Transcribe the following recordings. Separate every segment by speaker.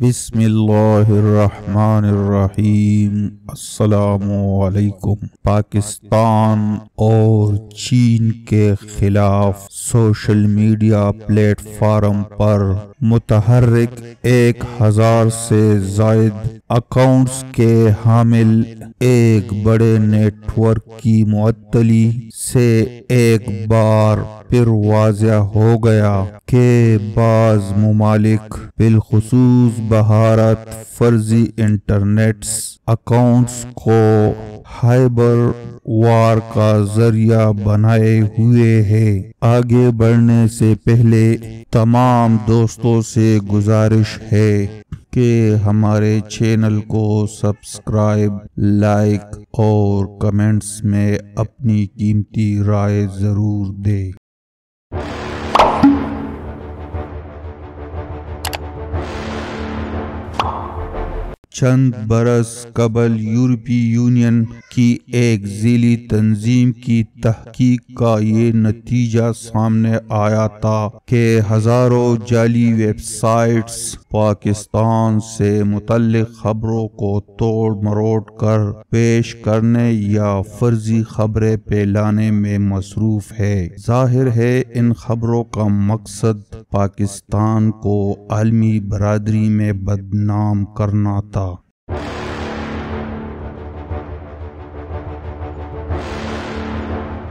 Speaker 1: عليكم पाकिस्तान और चीन के खिलाफ सोशल मीडिया प्लेटफार्म पर मुतहरक एक हजार से जायद अकाउंट्स के हामिल एक बड़े नेटवर्क की मतली से एक बार फिर वाजह हो गया के बाज ममालिक बिलखसूस बहारत फर्जी इंटरनेट अकाउंट्स को हाइबर वार का जरिया बनाए हुए है आगे बढ़ने से पहले तमाम दोस्तों से गुजारिश है कि हमारे चैनल को सब्सक्राइब लाइक और कमेंट्स में अपनी कीमती राय ज़रूर दें चंद बरस कबल यूरोपीय यूनियन की एक जिली तंजीम की तहकीक का ये नतीजा सामने आया था कि हजारों जाली वेबसाइट्स पाकिस्तान से मुतल खबरों को तोड़ मरोड़ कर पेश करने या फर्जी खबरें फैलाने में मसरूफ है जाहिर है इन खबरों का मकसद पाकिस्तान को आलमी बरदरी में बदनाम करना था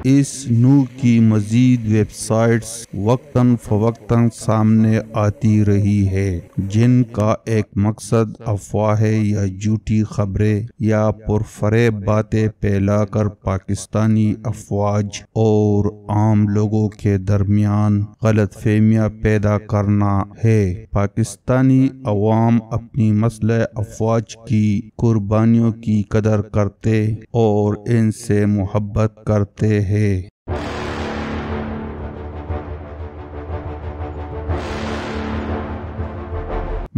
Speaker 1: इस नू की मजीद वेबसाइट्स वक्ता फवक्ता सामने आती रही है जिनका एक मकसद अफवाह या झूठी खबरें या पुरफरेब बातें फैलाकर पाकिस्तानी अफवाज और आम लोगों के दरमियान गलत फहमियाँ पैदा करना है पाकिस्तानी अवाम अपनी मसल अफवाज की कुर्बानियों की कदर करते और इनसे मोहब्बत करते हैं थे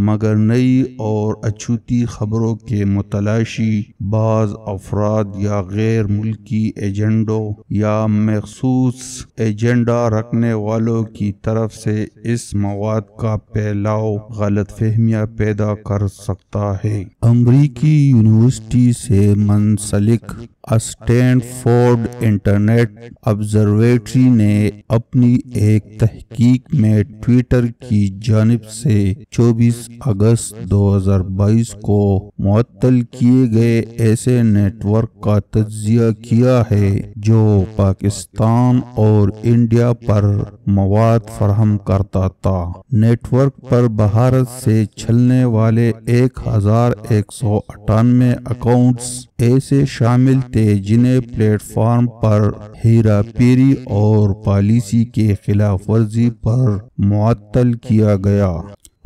Speaker 1: मगर नई और अछूती खबरों के मतलाशी बाज़ अफराद या गैर मुल्की एजेंडों या मखसूस एजेंडा रखने वालों की तरफ से इस मवाद का फैलाव गलत फहमियाँ पैदा कर सकता है अमरीकी यूनिवर्सिटी से मुंसलिक स्टैंडफोर्ड इंटरनेट ऑब्जर्वेटरी ने अपनी एक तहकीक में ट्विटर की जानब से 24 अगस्त 2022 को मअतल किए गए ऐसे नेटवर्क का तजिया किया है जो पाकिस्तान और इंडिया पर मवाद फरहम करता था नेटवर्क पर भारत से छलने वाले एक हजार एक सौ अट्ठानवे अकाउंट्स ऐसे शामिल थे थे जिन्हें प्लेटफॉर्म पर हेरा पेरी और पॉलिसी के खिलाफ वर्जी पर मअतल किया गया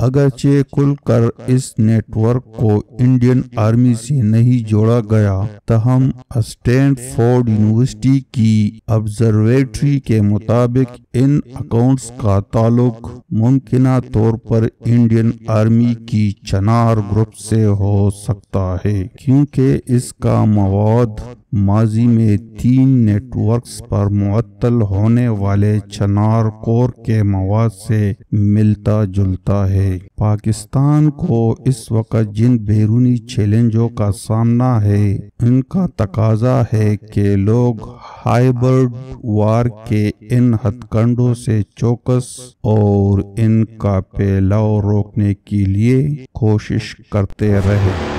Speaker 1: अगरचे खुल कर इस नेटवर्क को इंडियन आर्मी से नहीं जोड़ा गया तहम स्टैंडफोर्ड यूनिवर्सिटी की ऑब्जर्वेटरी के मुताबिक इन अकाउंट्स का ताल्लुक मुमकिन तौर पर इंडियन आर्मी की चनार ग्रुप से हो सकता है क्योंकि इसका मवाद माजी में तीन नेटवर्क्स पर मुअत्तल होने वाले चनार कोर के मवाद से मिलता जुलता है पाकिस्तान को इस वक्त जिन बैरूनी चैलेंजों का सामना है इनका तकाजा है कि लोग हाइब्रिड वार के इन हथकंडों से चौकस और इनका फैलाव रोकने के लिए कोशिश करते रहे